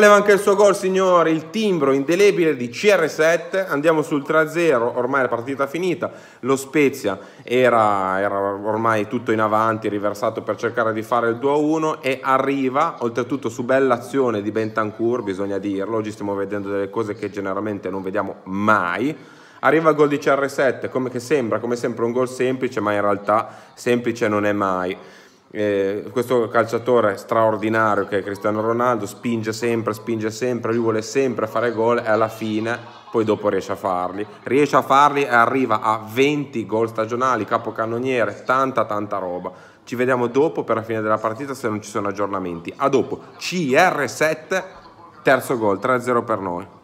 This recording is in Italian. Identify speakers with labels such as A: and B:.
A: Voleva anche il suo gol, signori, il timbro indelebile di CR7. Andiamo sul 3-0, ormai la partita è finita. Lo Spezia era, era ormai tutto in avanti, riversato per cercare di fare il 2-1 e arriva, oltretutto su bella azione di Bentancur, bisogna dirlo. Oggi stiamo vedendo delle cose che generalmente non vediamo mai. Arriva il gol di CR7, come che sembra, come sempre un gol semplice, ma in realtà semplice non è mai. Eh, questo calciatore straordinario che è Cristiano Ronaldo spinge sempre, spinge sempre, lui vuole sempre fare gol e alla fine poi dopo riesce a farli. Riesce a farli e arriva a 20 gol stagionali, capocannoniere, tanta tanta roba. Ci vediamo dopo per la fine della partita se non ci sono aggiornamenti. A dopo, CR7, terzo gol, 3-0 per noi.